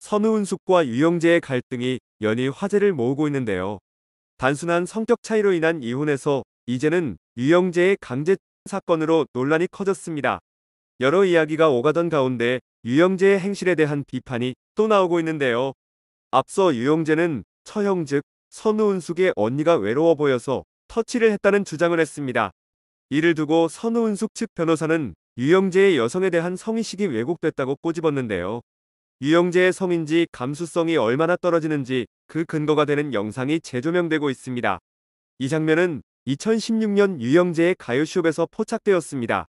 선우은숙과 유영재의 갈등이 연일 화제를 모으고 있는데요. 단순한 성격 차이로 인한 이혼에서 이제는 유영재의 강제 사건으로 논란이 커졌습니다. 여러 이야기가 오가던 가운데 유영재의 행실에 대한 비판이 또 나오고 있는데요. 앞서 유영재는 처형 즉 선우은숙의 언니가 외로워 보여서 터치를 했다는 주장을 했습니다. 이를 두고 선우은숙 측 변호사는 유영재의 여성에 대한 성의식이 왜곡됐다고 꼬집었는데요. 유영재의 성인지 감수성이 얼마나 떨어지는지 그 근거가 되는 영상이 재조명되고 있습니다. 이 장면은 2016년 유영재의 가요숍에서 포착되었습니다.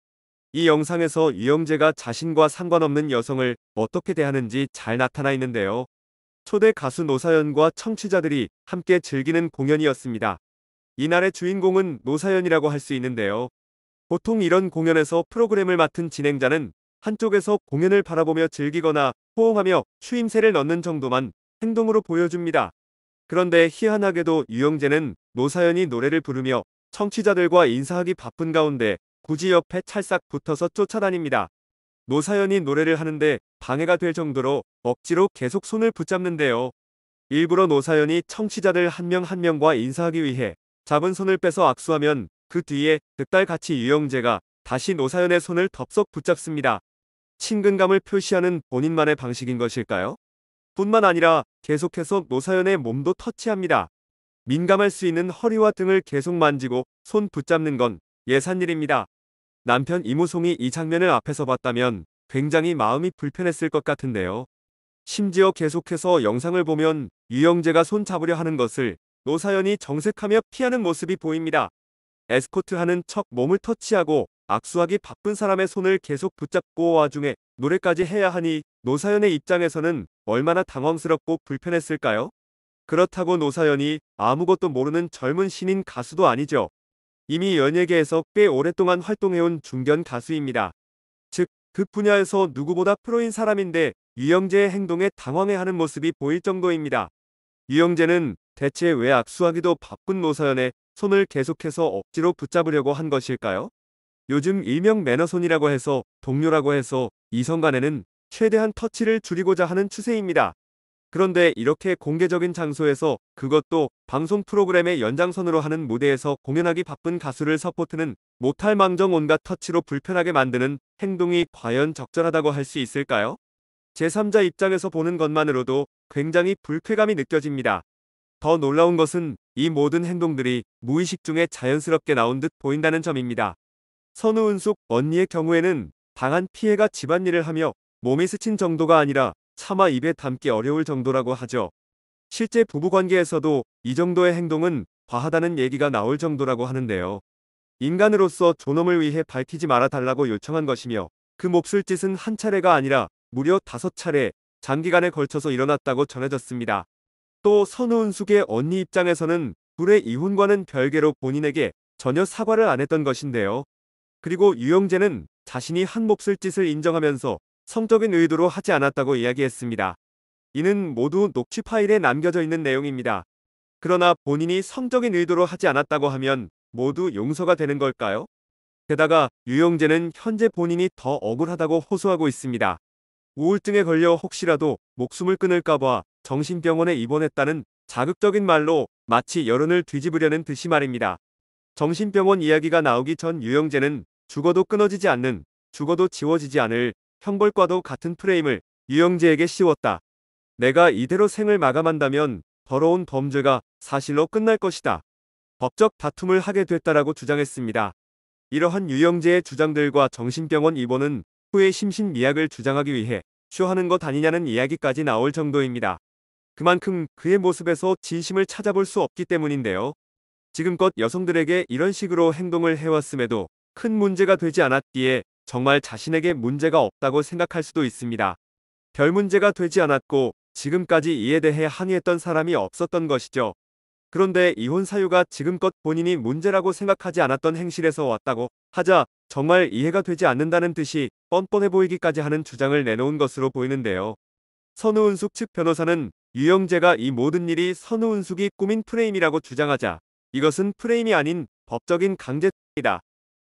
이 영상에서 유영재가 자신과 상관없는 여성을 어떻게 대하는지 잘 나타나 있는데요. 초대 가수 노사연과 청취자들이 함께 즐기는 공연이었습니다. 이날의 주인공은 노사연이라고 할 수 있는데요. 보통 이런 공연에서 프로그램을 맡은 진행자는 한쪽에서 공연을 바라보며 즐기거나 호응하며 추임새를 넣는 정도만 행동으로 보여줍니다. 그런데 희한하게도 유영재는 노사연이 노래를 부르며 청취자들과 인사하기 바쁜 가운데 굳이 옆에 찰싹 붙어서 쫓아다닙니다. 노사연이 노래를 하는데 방해가 될 정도로 억지로 계속 손을 붙잡는데요. 일부러 노사연이 청취자들 한 명한 한 명과 인사하기 위해 잡은 손을 빼서 악수하면 그 뒤에 득달같이 유영재가 다시 노사연의 손을 덥석 붙잡습니다. 친근감을 표시하는 본인만의 방식인 것일까요? 뿐만 아니라 계속해서 노사연의 몸도 터치합니다. 민감할 수 있는 허리와 등을 계속 만지고 손 붙잡는 건 예산일입니다. 남편 이무송이 이 장면을 앞에서 봤다면 굉장히 마음이 불편했을 것 같은데요. 심지어 계속해서 영상을 보면 유영재가 손 잡으려 하는 것을 노사연이 정색하며 피하는 모습이 보입니다. 에스코트하는 척 몸을 터치하고 악수하기 바쁜 사람의 손을 계속 붙잡고 와중에 노래까지 해야 하니 노사연의 입장에서는 얼마나 당황스럽고 불편했을까요? 그렇다고 노사연이 아무것도 모르는 젊은 신인 가수도 아니죠. 이미 연예계에서 꽤 오랫동안 활동해온 중견 가수입니다. 즉, 그 분야에서 누구보다 프로인 사람인데 유영재의 행동에 당황해하는 모습이 보일 정도입니다. 유영재는 대체 왜 악수하기도 바쁜 노사연의 손을 계속해서 억지로 붙잡으려고 한 것일까요? 요즘 일명 매너손이라고 해서 동료라고 해서 이성 간에는 최대한 터치를 줄이고자 하는 추세입니다. 그런데 이렇게 공개적인 장소에서 그것도 방송 프로그램의 연장선으로 하는 무대에서 공연하기 바쁜 가수를 서포트는 못할 망정 온갖 터치로 불편하게 만드는 행동이 과연 적절하다고 할 수 있을까요? 제3자 입장에서 보는 것만으로도 굉장히 불쾌감이 느껴집니다. 더 놀라운 것은 이 모든 행동들이 무의식 중에 자연스럽게 나온 듯 보인다는 점입니다. 선우은숙 언니의 경우에는 당한 피해가 집안일을 하며 몸에 스친 정도가 아니라 차마 입에 담기 어려울 정도라고 하죠. 실제 부부관계에서도 이 정도의 행동은 과하다는 얘기가 나올 정도라고 하는데요. 인간으로서 존엄을 위해 밝히지 말아달라고 요청한 것이며 그 몹쓸 짓은 한 차례가 아니라 무려 다섯 차례 장기간에 걸쳐서 일어났다고 전해졌습니다. 또 선우은숙의 언니 입장에서는 불의 이혼과는 별개로 본인에게 전혀 사과를 안 했던 것인데요. 그리고 유영재는 자신이 한 몫을 짓을 인정하면서 성적인 의도로 하지 않았다고 이야기했습니다. 이는 모두 녹취 파일에 남겨져 있는 내용입니다. 그러나 본인이 성적인 의도로 하지 않았다고 하면 모두 용서가 되는 걸까요? 게다가 유영재는 현재 본인이 더 억울하다고 호소하고 있습니다. 우울증에 걸려 혹시라도 목숨을 끊을까봐 정신병원에 입원했다는 자극적인 말로 마치 여론을 뒤집으려는 듯이 말입니다. 정신병원 이야기가 나오기 전 유영재는 죽어도 끊어지지 않는, 죽어도 지워지지 않을 형벌과도 같은 프레임을 유영재에게 씌웠다. 내가 이대로 생을 마감한다면 더러운 범죄가 사실로 끝날 것이다. 법적 다툼을 하게 됐다라고 주장했습니다. 이러한 유영재의 주장들과 정신병원 입원은 후에 심신미약을 주장하기 위해 쇼하는 것 아니냐는 이야기까지 나올 정도입니다. 그만큼 그의 모습에서 진심을 찾아볼 수 없기 때문인데요. 지금껏 여성들에게 이런 식으로 행동을 해왔음에도 큰 문제가 되지 않았기에 정말 자신에게 문제가 없다고 생각할 수도 있습니다. 별 문제가 되지 않았고 지금까지 이에 대해 항의했던 사람이 없었던 것이죠. 그런데 이혼 사유가 지금껏 본인이 문제라고 생각하지 않았던 행실에서 왔다고 하자 정말 이해가 되지 않는다는 듯이 뻔뻔해 보이기까지 하는 주장을 내놓은 것으로 보이는데요. 선우은숙 측 변호사는 유영재가 이 모든 일이 선우은숙이 꾸민 프레임이라고 주장하자 이것은 프레임이 아닌 법적인 강제이다.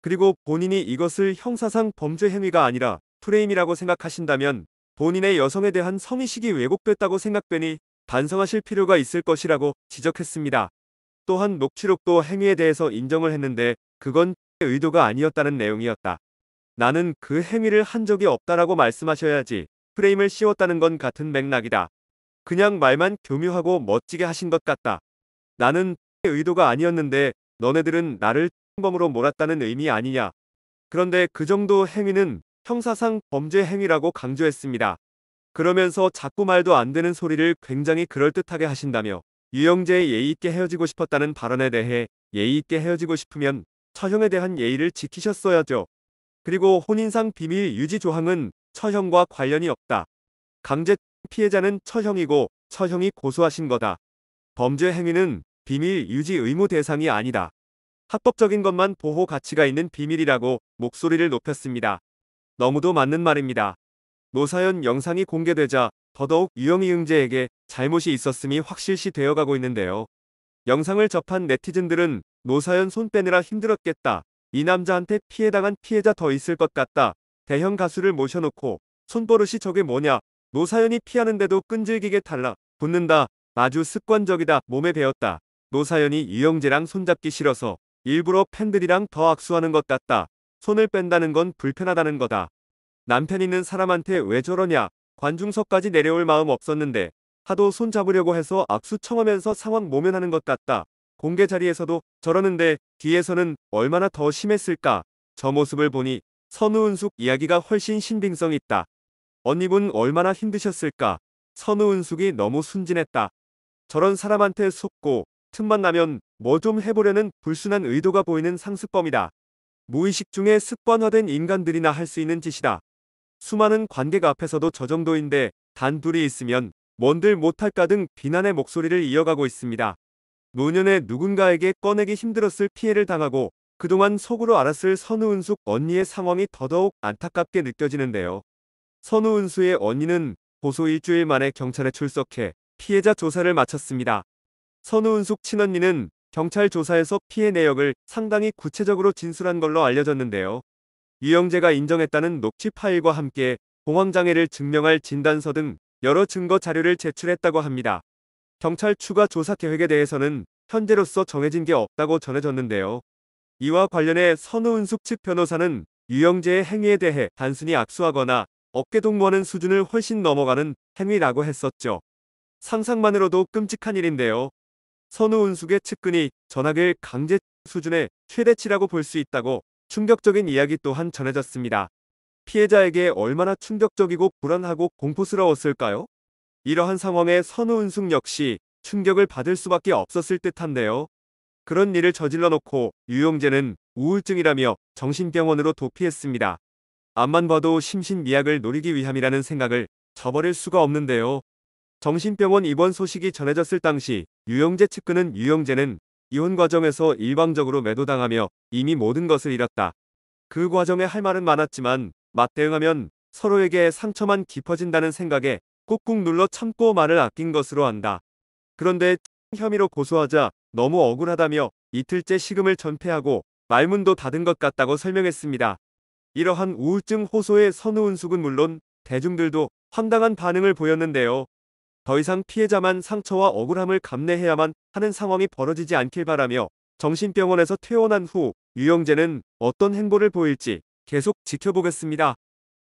그리고 본인이 이것을 형사상 범죄 행위가 아니라 프레임이라고 생각하신다면 본인의 여성에 대한 성의식이 왜곡됐다고 생각되니 반성하실 필요가 있을 것이라고 지적했습니다. 또한 녹취록도 행위에 대해서 인정을 했는데 그건 의도가 아니었다는 내용이었다. 나는 그 행위를 한 적이 없다라고 말씀하셔야지 프레임을 씌웠다는 건 같은 맥락이다. 그냥 말만 교묘하고 멋지게 하신 것 같다. 나는 의도가 아니었는데 너네들은 나를 범으로 몰았다는 의미 아니냐. 그런데 그 정도 행위는 형사상 범죄 행위라고 강조했습니다. 그러면서 자꾸 말도 안 되는 소리를 굉장히 그럴듯하게 하신다며 유영재의 예의있게 헤어지고 싶었다는 발언에 대해 예의있게 헤어지고 싶으면 처형에 대한 예의를 지키셨어야죠. 그리고 혼인상 비밀 유지 조항은 처형과 관련이 없다. 강제 피해자는 처형이고 처형이 고소하신 거다. 범죄 행위는 비밀 유지 의무 대상이 아니다. 합법적인 것만 보호 가치가 있는 비밀이라고 목소리를 높였습니다. 너무도 맞는 말입니다. 노사연 영상이 공개되자 더더욱 유영이 응제에게 잘못이 있었음이 확실시 되어가고 있는데요. 영상을 접한 네티즌들은 노사연 손 빼느라 힘들었겠다. 이 남자한테 피해당한 피해자 더 있을 것 같다. 대형 가수를 모셔놓고 손버릇이 저게 뭐냐. 노사연이 피하는데도 끈질기게 달라. 붙는다. 아주 습관적이다. 몸에 배웠다. 노사연이 유영재랑 손잡기 싫어서 일부러 팬들이랑 더 악수하는 것 같다. 손을 뺀다는 건 불편하다는 거다. 남편 있는 사람한테 왜 저러냐. 관중석까지 내려올 마음 없었는데 하도 손 잡으려고 해서 악수 청하면서 상황 모면하는 것 같다. 공개 자리에서도 저러는데 뒤에서는 얼마나 더 심했을까. 저 모습을 보니 선우은숙 이야기가 훨씬 신빙성 있다. 언니분 얼마나 힘드셨을까. 선우은숙이 너무 순진했다. 저런 사람한테 속고 틈만 나면 뭐 좀 해보려는 불순한 의도가 보이는 상습범이다. 무의식 중에 습관화된 인간들이나 할 수 있는 짓이다. 수많은 관객 앞에서도 저 정도인데 단 둘이 있으면 뭔들 못할까 등 비난의 목소리를 이어가고 있습니다. 노년에 누군가에게 꺼내기 힘들었을 피해를 당하고 그동안 속으로 알았을 선우은숙 언니의 상황이 더더욱 안타깝게 느껴지는데요. 선우은수의 언니는 고소 일주일 만에 경찰에 출석해 피해자 조사를 마쳤습니다. 선우은숙 친언니는 경찰 조사에서 피해 내역을 상당히 구체적으로 진술한 걸로 알려졌는데요. 유영재가 인정했다는 녹취 파일과 함께 공황장애를 증명할 진단서 등 여러 증거 자료를 제출했다고 합니다. 경찰 추가 조사 계획에 대해서는 현재로서 정해진 게 없다고 전해졌는데요. 이와 관련해 선우은숙 측 변호사는 유영재의 행위에 대해 단순히 악수하거나 어깨 동무하는 수준을 훨씬 넘어가는 행위라고 했었죠. 상상만으로도 끔찍한 일인데요. 선우은숙의 측근이 전학을 강제 수준의 최대치라고 볼 수 있다고 충격적인 이야기 또한 전해졌습니다. 피해자에게 얼마나 충격적이고 불안하고 공포스러웠을까요? 이러한 상황에 선우은숙 역시 충격을 받을 수밖에 없었을 듯한데요. 그런 일을 저질러 놓고 유용재는 우울증이라며 정신병원으로 도피했습니다. 앞만 봐도 심신미약을 노리기 위함이라는 생각을 저버릴 수가 없는데요. 정신병원 입원 소식이 전해졌을 당시 유영재 측근은 유영재는 이혼 과정에서 일방적으로 매도당하며 이미 모든 것을 잃었다. 그 과정에 할 말은 많았지만 맞대응하면 서로에게 상처만 깊어진다는 생각에 꾹꾹 눌러 참고 말을 아낀 것으로 안다. 그런데 혐의로 고소하자 너무 억울하다며 이틀째 식음을 전폐하고 말문도 닫은 것 같다고 설명했습니다. 이러한 우울증 호소의 선우은숙은 물론 대중들도 황당한 반응을 보였는데요. 더 이상 피해자만 상처와 억울함을 감내해야만 하는 상황이 벌어지지 않길 바라며 정신병원에서 퇴원한 후 유영재는 어떤 행보를 보일지 계속 지켜보겠습니다.